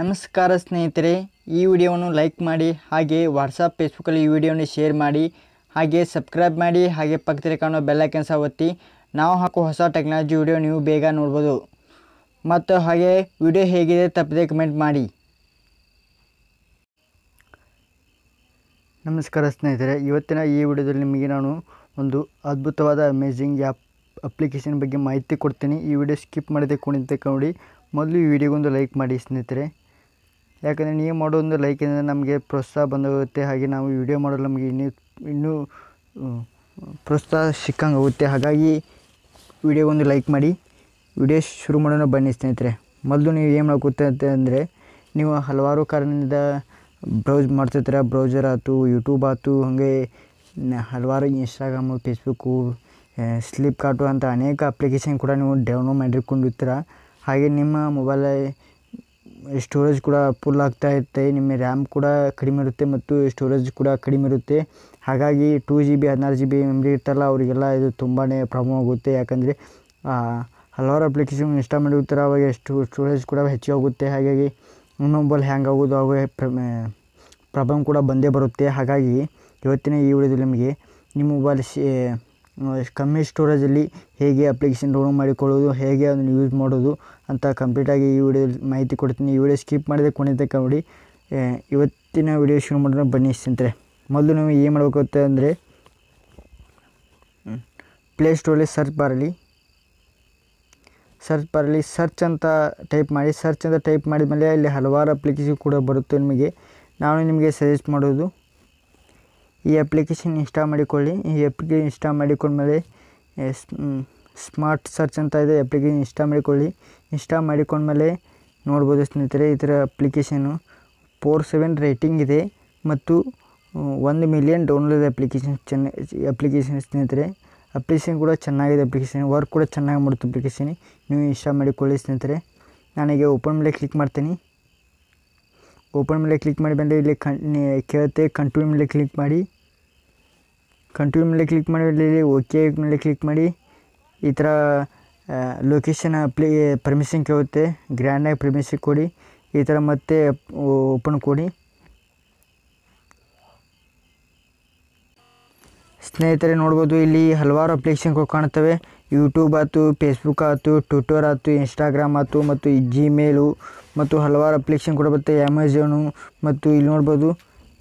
ನಮಸ್ಕಾರ ಸ್ನೇಹಿತರೆ ಈ ವಿಡಿಯೋವನ್ನು ಲೈಕ್ ಮಾಡಿ ಹಾಗೆ ವಾಟ್ಸಪ್ ಫೇಸ್ಬುಕ್ಕಲ್ಲಿ ಈ ವಿಡಿಯೋವನ್ನು ಶೇರ್ ಮಾಡಿ ಹಾಗೆ ಸಬ್ಸ್ಕ್ರೈಬ್ ಮಾಡಿ ಹಾಗೆ ಪಕ್ಕದಲ್ಲಿ ಕಾಣೋ ಬೆಲ್ಲ ಕೆಲಸ ಒತ್ತಿ ನಾವು ಹಾಕೋ ಹೊಸ ಟೆಕ್ನಾಲಜಿ ವಿಡಿಯೋ ನೀವು ಬೇಗ ನೋಡ್ಬೋದು ಮತ್ತು ಹಾಗೆ ವಿಡಿಯೋ ಹೇಗಿದೆ ತಪ್ಪದೆ ಕಮೆಂಟ್ ಮಾಡಿ ನಮಸ್ಕಾರ ಸ್ನೇಹಿತರೆ ಇವತ್ತಿನ ಈ ವಿಡಿಯೋದಲ್ಲಿ ನಿಮಗೆ ನಾನು ಒಂದು ಅದ್ಭುತವಾದ ಅಮೇಝಿಂಗ್ ಆ್ಯಪ್ ಅಪ್ಲಿಕೇಶನ್ ಬಗ್ಗೆ ಮಾಹಿತಿ ಕೊಡ್ತೀನಿ ಈ ವಿಡಿಯೋ ಸ್ಕಿಪ್ ಮಾಡಿದೆ ಕೊಡಿದ್ದೆ ನೋಡಿ ಮೊದಲು ಈ ವಿಡಿಯೋಗೊಂದು ಲೈಕ್ ಮಾಡಿ ಸ್ನೇಹಿತರೆ ಯಾಕಂದರೆ ನೀವು ಮಾಡೋ ಒಂದು ಲೈಕಿಂದ ನಮಗೆ ಪ್ರೋತ್ಸಾಹ ಬಂದೋಗುತ್ತೆ ಹಾಗೆ ನಾವು ವಿಡಿಯೋ ಮಾಡಲು ನಮಗೆ ಇನ್ನೂ ಇನ್ನೂ ಪ್ರೋತ್ಸಾಹ ಸಿಕ್ಕಂಗೆ ಹೋಗುತ್ತೆ ಹಾಗಾಗಿ ವಿಡಿಯೋ ಒಂದು ಲೈಕ್ ಮಾಡಿ ವಿಡಿಯೋ ಶುರು ಮಾಡೋಣ ಬನ್ನಿ ಸ್ನೇಹಿತರೆ ಮೊದಲು ನೀವು ಏನು ಮಾಡುತ್ತೆ ಅಂದರೆ ನೀವು ಹಲವಾರು ಕಾರಣದಿಂದ ಬ್ರೌಸ್ ಮಾಡ್ತಿರ್ತೀರ ಬ್ರೌಸರ್ ಆಯಿತು ಯೂಟ್ಯೂಬ್ ಆಯ್ತು ಹಾಗೆ ಹಲವಾರು ಇನ್ಸ್ಟಾಗ್ರಾಮು ಫೇಸ್ಬುಕ್ಕು ಸ್ಲಿಪ್ಕಾರ್ಟು ಅಂತ ಅನೇಕ ಅಪ್ಲಿಕೇಶನ್ ಕೂಡ ನೀವು ಡೌನ್ಲೋಡ್ ಮಾಡಿಕೊಂಡಿರ್ತೀರ ಹಾಗೆ ನಿಮ್ಮ ಮೊಬೈಲ್ ಸ್ಟೋರೇಜ್ ಕೂಡ ಪುಲ್ ಆಗ್ತಾ ಇರುತ್ತೆ ನಿಮ್ಮ ರ್ಯಾಮ್ ಕೂಡ ಕಡಿಮೆ ಇರುತ್ತೆ ಮತ್ತು ಸ್ಟೋರೇಜ್ ಕೂಡ ಕಡಿಮೆ ಇರುತ್ತೆ ಹಾಗಾಗಿ ಟೂ ಜಿ ಬಿ ಹದಿನಾರು ಜಿ ಬಿ ಮೆಮ್ರಿ ಇರ್ತಾರಲ್ಲ ಅವರಿಗೆಲ್ಲ ಇದು ತುಂಬಾ ಪ್ರಾಬ್ಲಮ್ ಆಗುತ್ತೆ ಯಾಕಂದರೆ ಹಲವಾರು ಅಪ್ಲಿಕೇಶನ್ ಇನ್ಸ್ಟಾಲ್ ಮಾಡಿರ್ತಾರೆ ಅವಾಗ ಸ್ಟೋರೇಜ್ ಕೂಡ ಹೆಚ್ಚಾಗುತ್ತೆ ಹೋಗುತ್ತೆ ಹಾಗಾಗಿ ಮೊಬೈಲ್ ಹ್ಯಾಂಗ್ ಆಗೋದು ಅವಾಗ ಪ್ರಾಬ್ಲಮ್ ಕೂಡ ಬಂದೇ ಬರುತ್ತೆ ಹಾಗಾಗಿ ಇವತ್ತಿನ ಈ ವಿಡಿಯೋದಲ್ಲಿ ನಿಮಗೆ ನಿಮ್ಮ ಮೊಬೈಲ್ ಶೇ ಕಮ್ಮಿ ಸ್ಟೋರೇಜಲ್ಲಿ ಹೇಗೆ ಅಪ್ಲಿಕೇಶನ್ ಡೌನ್ಲೋಡ್ ಮಾಡಿಕೊಳ್ಳೋದು ಹೇಗೆ ಅದನ್ನು ಯೂಸ್ ಮಾಡೋದು ಅಂತ ಕಂಪ್ಲೀಟಾಗಿ ಈ ವಿಡಿಯೋದಲ್ಲಿ ಮಾಹಿತಿ ಕೊಡ್ತೀನಿ ಈ ವಿಡಿಯೋ ಸ್ಕಿಪ್ ಮಾಡಿದೆ ಕೊನೆ ತನಕ ನೋಡಿ ಇವತ್ತಿನ ವಿಡಿಯೋ ಶುರು ಮಾಡಿದ್ರೆ ಬನ್ನಿ ಸ್ನೇಹಿತರೆ ಮೊದಲು ನಾವು ಏನು ಮಾಡಬೇಕಾಗುತ್ತೆ ಅಂದರೆ ಪ್ಲೇಸ್ಟೋರಲ್ಲಿ ಸರ್ಚ್ ಬರಲಿ ಸರ್ಚ್ ಬರಲಿ ಸರ್ಚ್ ಅಂತ ಟೈಪ್ ಮಾಡಿ ಸರ್ಚ್ ಅಂತ ಟೈಪ್ ಮಾಡಿದ ಮೇಲೆ ಇಲ್ಲಿ ಹಲವಾರು ಅಪ್ಲಿಕೇಶನ್ ಕೂಡ ಬರುತ್ತೆ ನಿಮಗೆ ನಾನು ನಿಮಗೆ ಸಜೆಸ್ಟ್ ಮಾಡೋದು ಈ ಅಪ್ಲಿಕೇಶನ್ ಇನ್ಸ್ಟಾಲ್ ಮಾಡಿಕೊಳ್ಳಿ ಈ ಅಪ್ಲಿಕೇಶನ್ ಇನ್ಸ್ಟಾಲ್ ಮಾಡಿಕೊಂಡ್ಮೇಲೆ ಸ್ಮಾರ್ಟ್ ಸರ್ಚ್ ಅಂತ ಇದೆ ಅಪ್ಲಿಕೇಶನ್ ಇನ್ಸ್ಟಾಲ್ ಮಾಡಿಕೊಳ್ಳಿ ಇನ್ಸ್ಟಾಲ್ ಮಾಡಿಕೊಂಡ್ಮೇಲೆ ನೋಡ್ಬೋದು ಸ್ನೇಹಿತರೆ ಈ ಥರ ಅಪ್ಲಿಕೇಶನು ಫೋರ್ ಸೆವೆನ್ ರೇಟಿಂಗ್ ಇದೆ ಮತ್ತು ಒಂದು ಮಿಲಿಯನ್ ಡೌನ್ಲೋಡ್ ಅಪ್ಲಿಕೇಶನ್ ಚೆನ್ನಾಗಿ ಅಪ್ಲಿಕೇಶನ್ ಸ್ನೇಹಿತರೆ ಅಪ್ಲಿಕೇಶನ್ ಕೂಡ ಚೆನ್ನಾಗಿದೆ ಅಪ್ಲಿಕೇಶನ್ ವರ್ಕ್ ಕೂಡ ಚೆನ್ನಾಗಿ ಮಾಡುತ್ತೆ ಅಪ್ಲಿಕೇಶನ್ ನೀವು ಇನ್ಸ್ಟಾಲ್ ಮಾಡಿಕೊಳ್ಳಿ ಸ್ನೇಹಿತರೆ ನನಗೆ ಓಪನ್ ಮೇಲೆ ಕ್ಲಿಕ್ ಮಾಡ್ತೀನಿ ಓಪನ್ ಮೇಲೆ ಕ್ಲಿಕ್ ಮಾಡಿ ಬಂದರೆ ಇಲ್ಲಿ ಕಣ್ ಕೇಳುತ್ತೆ ಕಂಟಿನ್ಯೂ ಮೇಲೆ ಕ್ಲಿಕ್ ಮಾಡಿ ಕಂಟಿನ್ಯೂ ಮೇಲೆ ಕ್ಲಿಕ್ ಮಾಡಿ ಇಲ್ಲಿ ಓಕೆ ಮೇಲೆ ಕ್ಲಿಕ್ ಮಾಡಿ ಈ ಥರ ಲೊಕೇಶನ್ ಅಪ್ಲೈ ಪರ್ಮಿಷನ್ ಕೇಳುತ್ತೆ ಗ್ರ್ಯಾಂಡಾಗಿ ಪರ್ಮಿಷನ್ ಕೊಡಿ ಈ ಥರ ಮತ್ತೆ ಓಪನ್ ಕೊಡಿ ಸ್ನೇಹಿತರೆ ನೋಡ್ಬೋದು ಇಲ್ಲಿ ಹಲವಾರು ಅಪ್ಲಿಕೇಶನ್ಗಳು ಕಾಣುತ್ತವೆ ಯೂಟ್ಯೂಬ್ ಆಯಿತು ಫೇಸ್ಬುಕ್ ಆಯಿತು ಟ್ವಿಟರ್ ಆಯಿತು ಇನ್ಸ್ಟಾಗ್ರಾಮ್ ಆಯಿತು ಮತ್ತು ಜಿಮೇಲು ಮತ್ತು ಹಲವಾರು ಅಪ್ಲಿಕೇಶನ್ ಕೂಡ ಬರುತ್ತೆ ಅಮೆಝಾನು ಮತ್ತು ಇಲ್ಲಿ ನೋಡ್ಬೋದು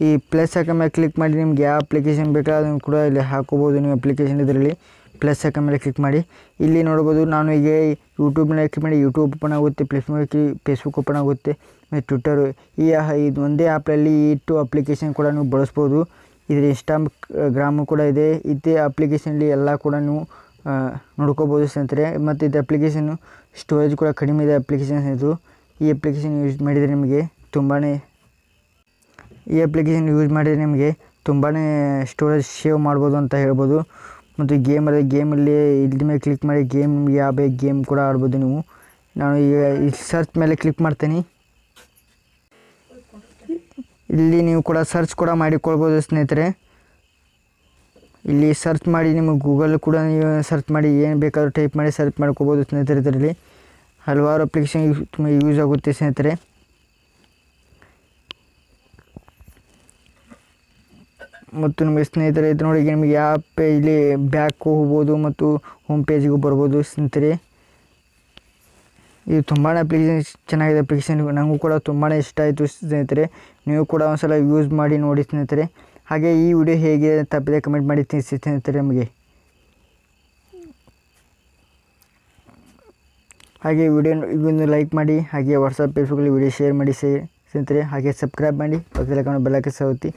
ಈ ಪ್ಲಸ್ ಹಾಕೋ ಮೇಲೆ ಕ್ಲಿಕ್ ಮಾಡಿ ನಿಮ್ಗೆ ಯಾವ ಅಪ್ಲಿಕೇಶನ್ ಬೇಕೋ ಅದನ್ನು ಕೂಡ ಇಲ್ಲಿ ಹಾಕೋಬೋದು ನೀವು ಅಪ್ಲಿಕೇಶನ್ ಇದರಲ್ಲಿ ಪ್ಲಸ್ ಹಾಕೋ ಮೇಲೆ ಕ್ಲಿಕ್ ಮಾಡಿ ಇಲ್ಲಿ ನೋಡ್ಬೋದು ನಾನು ಈಗ ಯೂಟ್ಯೂಬ್ನ ಕ್ಲಿಕ್ ಮಾಡಿ ಯೂಟ್ಯೂಬ್ ಓಪನ್ ಆಗುತ್ತೆ ಮೇಲೆ ಫೇಸ್ಬುಕ್ ಓಪನ್ ಆಗುತ್ತೆ ಮತ್ತು ಟ್ವಿಟರು ಈ ಇದು ಒಂದೇ ಆ್ಯಪಲ್ಲಿ ಈ ಟು ಅಪ್ಲಿಕೇಶನ್ ಕೂಡ ನೀವು ಬಳಸ್ಬೋದು ಇದರ ಇನ್ಸ್ಟಾಮ್ ಗ್ರಾಮು ಕೂಡ ಇದೆ ಇದೇ ಅಪ್ಲಿಕೇಶನಲ್ಲಿ ಎಲ್ಲ ಕೂಡ ನೀವು ನೋಡ್ಕೋಬೋದು ಸ್ನೇಹಿತರೆ ಮತ್ತು ಇದು ಅಪ್ಲಿಕೇಶನ್ನು ಸ್ಟೋರೇಜ್ ಕೂಡ ಕಡಿಮೆ ಇದೆ ಅಪ್ಲಿಕೇಶನ್ ಇದು ಈ ಅಪ್ಲಿಕೇಶನ್ ಯೂಸ್ ಮಾಡಿದರೆ ನಿಮಗೆ ತುಂಬಾ ಈ ಅಪ್ಲಿಕೇಶನ್ ಯೂಸ್ ಮಾಡಿ ನಿಮಗೆ ತುಂಬಾ ಸ್ಟೋರೇಜ್ ಸೇವ್ ಮಾಡ್ಬೋದು ಅಂತ ಹೇಳ್ಬೋದು ಮತ್ತು ಗೇಮಲ್ಲಿ ಗೇಮಲ್ಲಿ ಇಲ್ಲಿ ಮೇಲೆ ಕ್ಲಿಕ್ ಮಾಡಿ ಗೇಮ್ ನಿಮಗೆ ಯಾವ ಗೇಮ್ ಕೂಡ ಆಡ್ಬೋದು ನೀವು ನಾನು ಈಗ ಈ ಸರ್ಚ್ ಮೇಲೆ ಕ್ಲಿಕ್ ಮಾಡ್ತೀನಿ ಇಲ್ಲಿ ನೀವು ಕೂಡ ಸರ್ಚ್ ಕೂಡ ಮಾಡಿಕೊಳ್ಬೋದು ಸ್ನೇಹಿತರೆ ಇಲ್ಲಿ ಸರ್ಚ್ ಮಾಡಿ ನಿಮಗೆ ಗೂಗಲ್ ಕೂಡ ನೀವು ಸರ್ಚ್ ಮಾಡಿ ಏನು ಬೇಕಾದರೂ ಟೈಪ್ ಮಾಡಿ ಸರ್ಚ್ ಮಾಡ್ಕೋಬೋದು ಸ್ನೇಹಿತರೆ ಇದರಲ್ಲಿ ಹಲವಾರು ಅಪ್ಲಿಕೇಶನ್ ತುಂಬ ಯೂಸ್ ಆಗುತ್ತೆ ಸ್ನೇಹಿತರೆ ಮತ್ತು ನಿಮಗೆ ಸ್ನೇಹಿತರೆ ಇದು ನೋಡಿ ನಿಮಗೆ ಯಾವ ಪೇ ಇಲ್ಲಿ ಹೋಗ್ಬೋದು ಮತ್ತು ಹೋಮ್ ಪೇಜಿಗೂ ಬರ್ಬೋದು ಸ್ನೇಹಿತರೆ ಇದು ತುಂಬಾ ಅಪ್ಲಿಕೇಶನ್ ಚೆನ್ನಾಗಿದೆ ಅಪ್ಲಿಕೇಶನ್ ನನಗೂ ಕೂಡ ತುಂಬಾ ಇಷ್ಟ ಆಯಿತು ಸ್ನೇಹಿತರೆ ನೀವು ಕೂಡ ಒಂದ್ಸಲ ಯೂಸ್ ಮಾಡಿ ನೋಡಿ ಸ್ನೇಹಿತರೆ ಹಾಗೆ ಈ ವಿಡಿಯೋ ಹೇಗೆ ತಪ್ಪಿದೆ ಕಮೆಂಟ್ ಮಾಡಿ ತಿಳಿಸಿ ಸ್ನೇಹಿತರೆ ನಮಗೆ ಹಾಗೆ ವಿಡಿಯೋ ಇದನ್ನು ಲೈಕ್ ಮಾಡಿ ಹಾಗೆ ವಾಟ್ಸಪ್ ಫೇಸ್ಬುಕ್ಲಿ ವಿಡಿಯೋ ಶೇರ್ ಮಾಡಿ ಸ್ನೇಹಿತರೆ ಹಾಗೆ ಸಬ್ಸ್ಕ್ರೈಬ್ ಮಾಡಿ ಪಕ್ಕದಲ್ಲಿ ಬೆಲ್ಲಕ್ಕೆ ಸೌತಿ